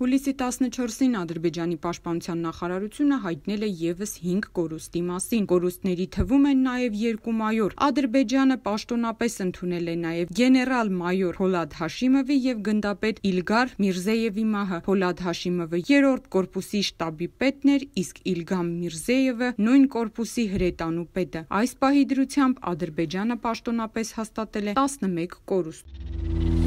Հուլիսի 14-ին Ադրբեջանի պաշտպանության նախարարությունը հայտնել է ևս 5 կորուստի մասին։ Կորուստների թվում են նաև երկու մայոր։ Ադրբեջանը պաշտոնապես ընդունել է նաև գեներալ-մայոր Հոլադ Հաշիմովի եւ գնդապետ Իլգար Միրզեևի մահը։ Հոլադ Հաշիմովը 3-րդ կորպուսի շտաբի պետն էր, իսկ Իլգամ Միրզեևը նույն կորպուսի հրետանու պետը։ Այս պահի դրությամբ Ադրբեջանը պաշտոնապես հաստատել է 11 կորուստ։